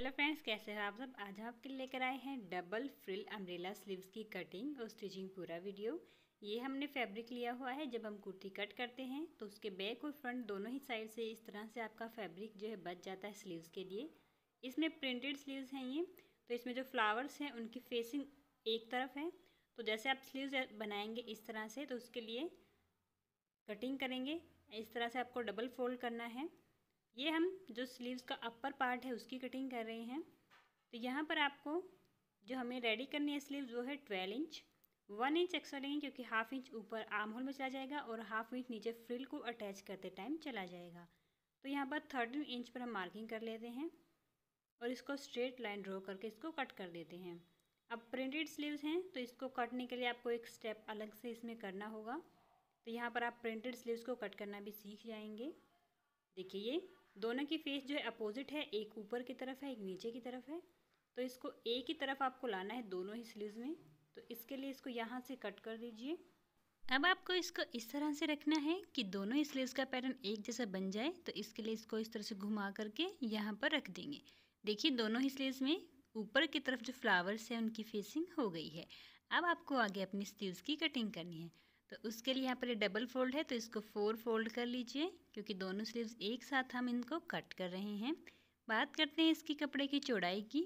hello friends कैसे हैं आप सब आज आपके लेकर आए हैं डबल फ्रिल अम्ब्रेला स्लीव्स की कटिंग और स्टिचिंग पूरा वीडियो ये हमने फैब्रिक लिया हुआ है जब हम कुर्ती कट करते हैं तो उसके बैक और फ्रंट दोनों ही साइड से इस तरह से आपका फैब्रिक जो है बच जाता है स्लीव्स के लिए इसमें प्रिंटेड स्लीव्स हैं ये तो इसमें जो फ्लावर्स हैं उनकी फेसिंग एक तरफ है तो जैसे आप स्लीव्स बनाएंगे इस तरह से तो उसके लिए कटिंग करेंगे इस तरह से आपको डबल फोल्ड करना है ये हम जो स्लीव्स का अपर पार्ट है उसकी कटिंग कर रहे हैं तो यहाँ पर आपको जो हमें रेडी करनी है स्लीव्स वो है twelve inch one inch extra लेंगे क्योंकि हाफ इंच ऊपर आर्म होल में चला जाएगा और हाफ इंच नीचे फ्रिल को अटैच करते टाइम चला जाएगा तो यहाँ पर थर्टीन इंच पर हम मार्किंग कर लेते हैं और इसको स्ट्रेट लाइन ड्रॉ करके इसको कट कर देते हैं अब प्रिंटेड स्लीव्स हैं तो इसको कटने के लिए आपको एक स्टेप अलग से इसमें करना होगा तो यहाँ पर आप प्रिंटेड स्लीव्स को कट करना भी सीख जाएंगे देखिए ये दोनों की फेस जो है अपोजिट है एक ऊपर की तरफ है एक नीचे की तरफ है तो इसको एक ही तरफ आपको लाना है दोनों ही स्लीव में तो इसके लिए इसको यहाँ से कट कर दीजिए अब आपको इसको इस तरह से रखना है कि दोनों ही स्लीव्स का पैटर्न एक जैसा बन जाए तो इसके लिए इसको इस तरह से घुमा करके यहाँ पर रख देंगे देखिए दोनों ही स्लीव्स में ऊपर की तरफ जो फ्लावर्स हैं उनकी फेसिंग हो गई है अब आपको आगे अपनी स्लीव्स की कटिंग करनी है तो उसके लिए यहाँ पर डबल फोल्ड है तो इसको फोर फोल्ड कर लीजिए क्योंकि दोनों स्लीव्स एक साथ हम इनको कट कर रहे हैं बात करते हैं इसकी कपड़े की चौड़ाई की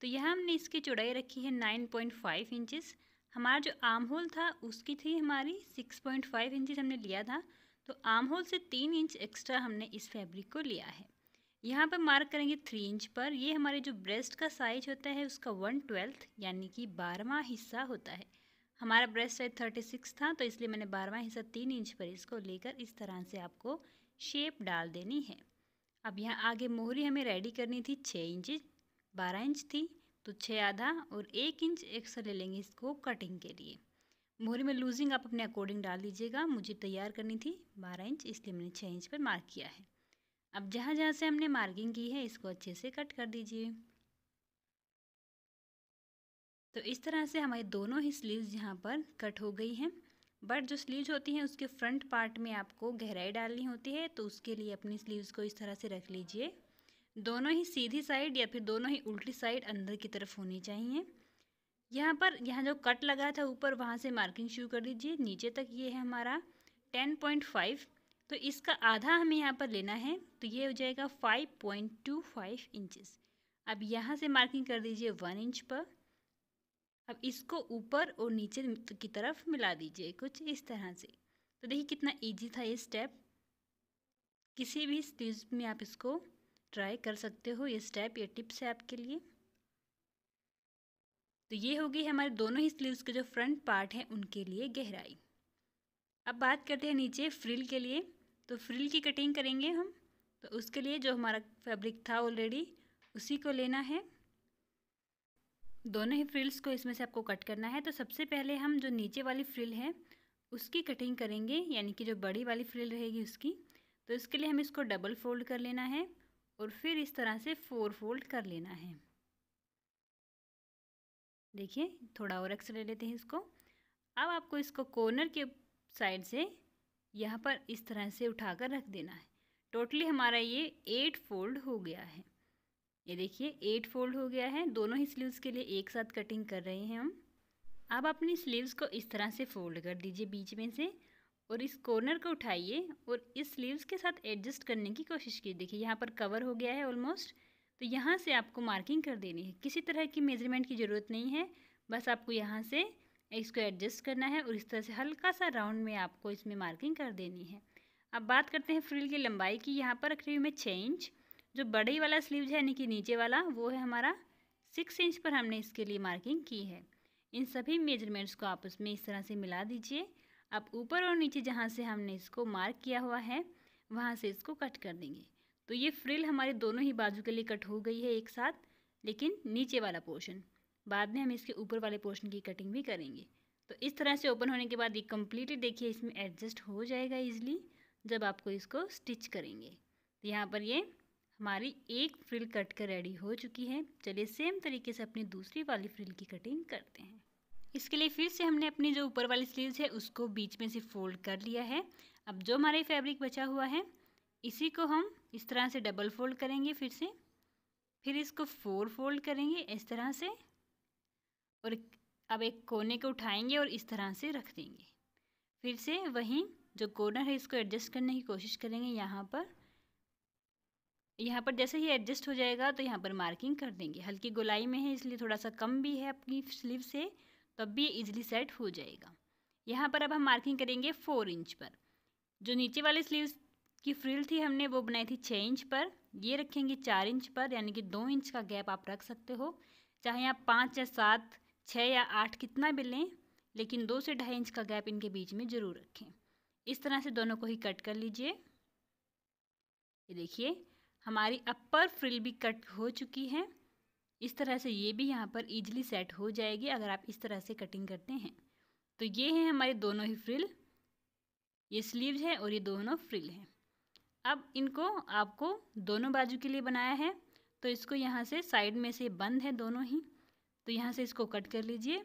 तो यहाँ हमने इसकी चौड़ाई रखी है नाइन पॉइंट फाइव इंचज़ हमारा जो आर्म होल था उसकी थी हमारी सिक्स पॉइंट फाइव इंचज़ हमने लिया था तो आर्म होल से तीन इंच एक्स्ट्रा हमने इस फैब्रिक को लिया है यहाँ पर मार्क करेंगे थ्री इंच पर ये हमारे जो ब्रेस्ट का साइज होता है उसका वन ट्वेल्थ यानी कि बारहवा हिस्सा होता है हमारा ब्रेस्ट साइज थर्टी सिक्स था तो इसलिए मैंने बारहवा हिस्सा तीन इंच पर इसको लेकर इस तरह से आपको शेप डाल देनी है अब यहाँ आगे मोहरी हमें रेडी करनी थी छः इंच बारह इंच थी तो छः आधा और एक इंच एक्स्ट्रा ले लेंगे इसको कटिंग के लिए मोहरी में लूजिंग आप अपने अकॉर्डिंग डाल दीजिएगा मुझे तैयार करनी थी बारह इंच इसलिए मैंने छः इंच पर मार्क किया है अब जहाँ जहाँ से हमने मार्किंग की है इसको अच्छे से कट कर दीजिए तो इस तरह से हमारी दोनों ही स्लीव्स यहाँ पर कट हो गई हैं बट जो स्लीव्स होती हैं उसके फ्रंट पार्ट में आपको गहराई डालनी होती है तो उसके लिए अपनी स्लीव्स को इस तरह से रख लीजिए दोनों ही सीधी साइड या फिर दोनों ही उल्टी साइड अंदर की तरफ होनी चाहिए यहाँ पर यहाँ जो कट लगा था ऊपर वहाँ से मार्किंग शुरू कर दीजिए नीचे तक ये है हमारा टेन पॉइंट फाइव तो इसका आधा हमें यहाँ पर लेना है तो ये हो जाएगा five point two five inches अब यहाँ से मार्किंग कर दीजिए वन इंच पर अब इसको ऊपर और नीचे की तरफ मिला दीजिए कुछ इस तरह से तो देखिए कितना इजी था ये स्टेप किसी भी स्लीव में आप इसको ट्राई कर सकते हो ये स्टेप ये टिप्स है आपके लिए तो ये होगी हमारे दोनों ही स्लीव्स के जो फ्रंट पार्ट हैं उनके लिए गहराई अब बात करते हैं नीचे फ्रिल के लिए तो फ्रिल की कटिंग करेंगे हम तो उसके लिए जो हमारा फैब्रिक था ऑलरेडी उसी को लेना है दोनों ही फ्रिल्स को इसमें से आपको कट करना है तो सबसे पहले हम जो नीचे वाली फ्रिल है उसकी कटिंग करेंगे यानी कि जो बड़ी वाली फ्रिल रहेगी उसकी तो इसके लिए हम इसको डबल फोल्ड कर लेना है और फिर इस तरह से फोर फोल्ड कर लेना है देखिए थोड़ा और एक्स ले लेते हैं इसको अब आपको इसको कॉर्नर के साइड से यहाँ पर इस तरह से उठाकर रख देना है टोटली हमारा ये एट फोल्ड हो गया है ये देखिए एट फोल्ड हो गया है दोनों ही स्लीव्स के लिए एक साथ कटिंग कर रहे हैं हम अब अपनी स्लीव्स को इस तरह से फोल्ड कर दीजिए बीच में से और इस कॉर्नर को उठाइए और इस स्लीव्स के साथ एडजस्ट करने की कोशिश कीजिए देखिए यहाँ पर कवर हो गया है ऑलमोस्ट तो यहाँ से आपको मार्किंग कर देनी है किसी तरह की मेजरमेंट की ज़रूरत नहीं है बस आपको यहाँ से इसको एडजस्ट करना है और इस तरह से हल्का सा राउंड में आपको इसमें मार्किंग कर देनी है अब बात करते हैं फ्रिल की लंबाई की यहाँ पर रख रही हूँ मैं छः इंच जो बड़े वाला स्लीव्स है यानी कि नीचे वाला वो है हमारा सिक्स इंच पर हमने इसके लिए मार्किंग की है इन सभी मेजरमेंट्स को आप उसमें इस तरह से मिला दीजिए आप ऊपर और नीचे जहाँ से हमने इसको मार्क किया हुआ है वहाँ से इसको कट कर देंगे तो ये फ्रिल हमारे दोनों ही बाजू के लिए कट हो गई है एक साथ लेकिन नीचे वाला पोर्शन बाद में हम इसके ऊपर वाले पोर्शन की कटिंग भी करेंगे तो इस तरह से ओपन होने के बाद ये कम्प्लीटली देखिए इसमें एडजस्ट हो जाएगा ईजिली जब आपको इसको स्टिच करेंगे तो यहाँ पर ये हमारी एक फ्रिल कट कर रेडी हो चुकी है चलिए सेम तरीके से अपनी दूसरी वाली फ्रिल की कटिंग करते हैं इसके लिए फिर से हमने अपनी जो ऊपर वाली स्लीव्स है उसको बीच में से फोल्ड कर लिया है अब जो हमारे फैब्रिक बचा हुआ है इसी को हम इस तरह से डबल फोल्ड करेंगे फिर से फिर इसको फोर फोल्ड करेंगे इस तरह से और अब एक कोने को उठाएंगे और इस तरह से रख देंगे फिर से वहीं जो कॉर्नर है इसको एडजस्ट करने की कोशिश करेंगे यहाँ पर यहाँ पर जैसे ही एडजस्ट हो जाएगा तो यहाँ पर मार्किंग कर देंगे हल्की गोलाई में है इसलिए थोड़ा सा कम भी है अपनी स्लीव से तब भी इजीली सेट हो जाएगा यहाँ पर अब हम मार्किंग करेंगे फोर इंच पर जो नीचे वाले स्लीव की फ्रिल थी हमने वो बनाई थी छः इंच पर ये रखेंगे चार इंच पर यानी कि दो इंच का गैप आप रख सकते हो चाहे आप पाँच या सात छः या आठ कितना भी लें लेकिन दो से ढाई इंच का गैप इनके बीच में ज़रूर रखें इस तरह से दोनों को ही कट कर लीजिए ये देखिए हमारी अपर फ्रिल भी कट हो चुकी है इस तरह से ये भी यहाँ पर ईजिली सेट हो जाएगी अगर आप इस तरह से कटिंग करते हैं तो ये है हमारे दोनों ही फ्रिल ये स्लीव्स हैं और ये दोनों फ्रिल हैं अब इनको आपको दोनों बाजू के लिए बनाया है तो इसको यहाँ से साइड में से बंद है दोनों ही तो यहाँ से इसको कट कर लीजिए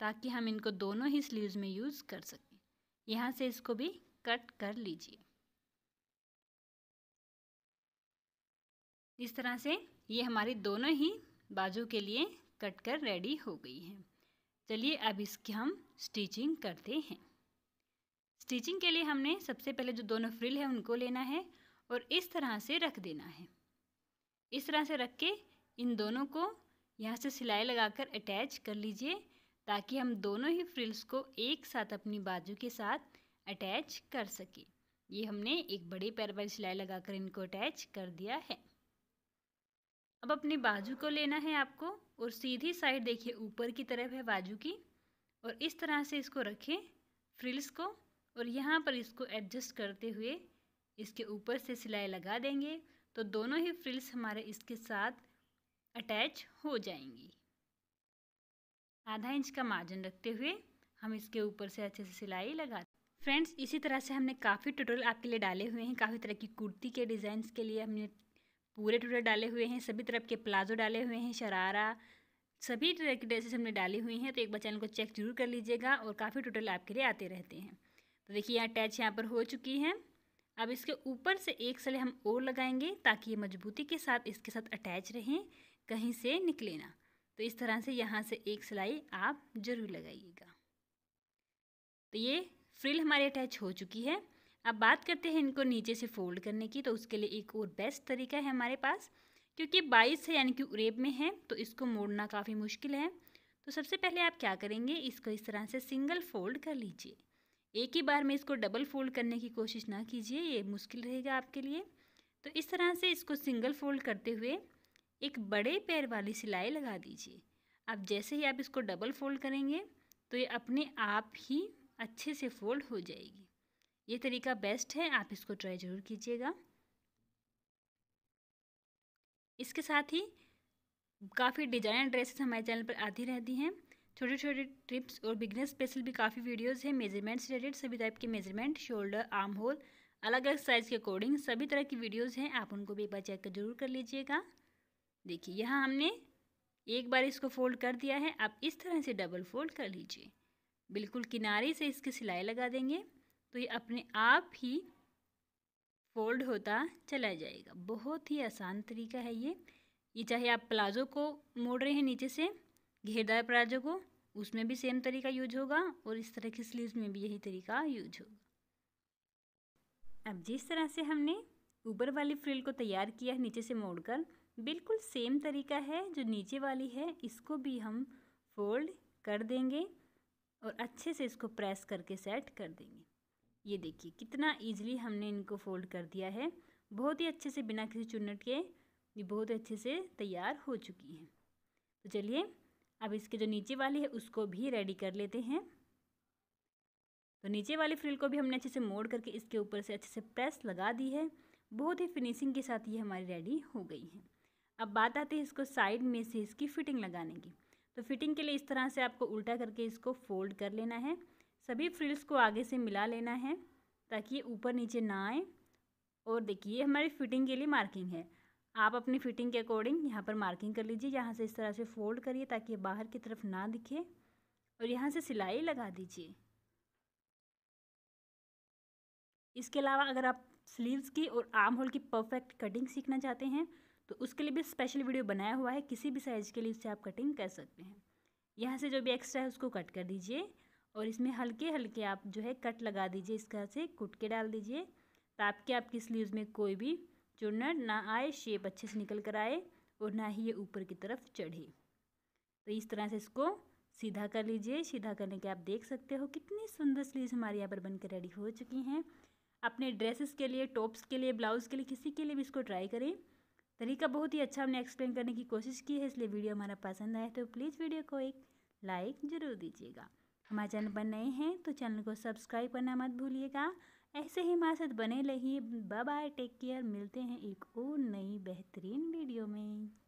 ताकि हम इनको दोनों ही स्लीव्स में यूज़ कर सकें यहाँ से इसको भी कट कर लीजिए इस तरह से ये हमारी दोनों ही बाजू के लिए कट कर रेडी हो गई है चलिए अब इसकी हम स्टिचिंग करते हैं स्टिचिंग के लिए हमने सबसे पहले जो दोनों फ्रिल है उनको लेना है और इस तरह से रख देना है इस तरह से रख के इन दोनों को यहाँ से सिलाई लगाकर अटैच कर लीजिए ताकि हम दोनों ही फ्रिल्स को एक साथ अपनी बाजू के साथ अटैच कर सकें ये हमने एक बड़े पैर पर सिलाई लगाकर इनको अटैच कर दिया है अब अपनी बाजू को लेना है आपको और सीधी साइड देखिए ऊपर की तरफ है बाजू की और इस तरह से इसको रखें फ्रिल्स को और यहाँ पर इसको एडजस्ट करते हुए इसके ऊपर से सिलाई लगा देंगे तो दोनों ही फ्रिल्स हमारे इसके साथ अटैच हो जाएंगी आधा इंच का मार्जिन रखते हुए हम इसके ऊपर से अच्छे से सिलाई लगा फ्रेंड्स इसी तरह से हमने काफ़ी ट्यूटोरियल आपके लिए डाले हुए हैं काफ़ी तरह की कुर्ती के डिज़ाइंस के लिए हमने पूरे टूटे डाले हुए हैं सभी तरफ के प्लाजो डाले हुए हैं शरारा सभी तरह की ड्रेसेस हमने डाली हुई हैं तो एक बार चैनल को चेक जरूर कर लीजिएगा और काफ़ी टोटल आपके लिए आते रहते हैं तो देखिए यहाँ अटैच यहाँ पर हो चुकी है अब इसके ऊपर से एक सले हम और लगाएंगे ताकि ये मजबूती के साथ इसके साथ अटैच रहें कहीं से निकले ना तो इस तरह से यहाँ से एक सिलाई आप ज़रूर लगाइएगा तो ये फ्रिल हमारी अटैच हो चुकी है अब बात करते हैं इनको नीचे से फोल्ड करने की तो उसके लिए एक और बेस्ट तरीका है हमारे पास क्योंकि बाईस है यानी कि उरेब में है तो इसको मोड़ना काफ़ी मुश्किल है तो सबसे पहले आप क्या करेंगे इसको इस तरह से सिंगल फोल्ड कर लीजिए एक ही बार में इसको डबल फोल्ड करने की कोशिश ना कीजिए ये मुश्किल रहेगा आपके लिए तो इस तरह से इसको सिंगल फोल्ड करते हुए एक बड़े पैर वाली सिलाई लगा दीजिए अब जैसे ही आप इसको डबल फोल्ड करेंगे तो ये अपने आप ही अच्छे से फोल्ड हो जाएगी ये तरीका बेस्ट है आप इसको ट्राई ज़रूर कीजिएगा इसके साथ ही काफ़ी डिजाइन ड्रेसेस हमारे चैनल पर आती रहती हैं छोटे छोटे टिप्स और बिगनेस स्पेशल भी काफ़ी वीडियोस हैं मेजरमेंट्स रिलेटेड सभी टाइप के मेजरमेंट शोल्डर आर्म होल अलग अलग साइज़ के अकॉर्डिंग सभी तरह की वीडियोस हैं आप उनको भी एक बार चेक कर जरूर कर लीजिएगा देखिए यहाँ हमने एक बार इसको फोल्ड कर दिया है आप इस तरह से डबल फोल्ड कर लीजिए बिल्कुल किनारे से इसकी सिलाई लगा देंगे तो ये अपने आप ही फोल्ड होता चला जाएगा बहुत ही आसान तरीका है ये ये चाहे आप प्लाजो को मोड़ रहे हैं नीचे से घेरदार प्लाजो को उसमें भी सेम तरीका यूज होगा और इस तरह की स्लीव्स में भी यही तरीका यूज होगा अब जिस तरह से हमने ऊपर वाली फ्रिल को तैयार किया नीचे से मोड़कर बिल्कुल सेम तरीका है जो नीचे वाली है इसको भी हम फोल्ड कर देंगे और अच्छे से इसको प्रेस करके सेट कर देंगे ये देखिए कितना ईजिली हमने इनको फोल्ड कर दिया है बहुत ही अच्छे से बिना किसी चुनट के ये बहुत अच्छे से तैयार हो चुकी हैं तो चलिए अब इसके जो नीचे वाली है उसको भी रेडी कर लेते हैं तो नीचे वाली फ्रिल को भी हमने अच्छे से मोड़ करके इसके ऊपर से अच्छे से प्रेस लगा दी है बहुत ही फिनिशिंग के साथ ये हमारी रेडी हो गई है अब बात आती है इसको साइड में से इसकी फ़िटिंग लगाने की तो फिटिंग के लिए इस तरह से आपको उल्टा करके इसको फोल्ड कर लेना है सभी फ्रिल्स को आगे से मिला लेना है ताकि ऊपर नीचे ना आए और देखिए हमारी फिटिंग के लिए मार्किंग है आप अपनी फिटिंग के अकॉर्डिंग यहाँ पर मार्किंग कर लीजिए यहाँ से इस तरह से फोल्ड करिए ताकि ये बाहर की तरफ ना दिखे और यहाँ से सिलाई लगा दीजिए इसके अलावा अगर आप स्लीव्स की और आर्म होल की परफेक्ट कटिंग सीखना चाहते हैं तो उसके लिए भी स्पेशल वीडियो बनाया हुआ है किसी भी साइज़ के लिए उससे आप कटिंग कर सकते हैं यहाँ से जो भी एक्स्ट्रा है उसको कट कर दीजिए और इसमें हल्के हल्के आप जो है कट लगा दीजिए इस तरह से कुट के डाल दीजिए ताकि तो आपकी स्लीव्स में कोई भी चुनर ना आए शेप अच्छे से निकल कर आए और ना ही ये ऊपर की तरफ चढ़े तो इस तरह से इसको सीधा कर लीजिए सीधा करने के आप देख सकते हो कितनी सुंदर स्लीव्स हमारे यहाँ पर बनकर रेडी हो चुकी हैं अपने ड्रेसेस के लिए टॉप्स के लिए ब्लाउज़ के लिए किसी के लिए भी इसको ट्राई करें तरीका बहुत ही अच्छा हमने एक्सप्लेन करने की कोशिश की है इसलिए वीडियो हमारा पसंद आया तो प्लीज़ वीडियो को एक लाइक ज़रूर दीजिएगा हमारे चैनल पर नए हैं तो चैनल को सब्सक्राइब करना मत भूलिएगा ऐसे ही हमारे साथ बने रहिए बाय टेक केयर मिलते हैं एक और नई बेहतरीन वीडियो में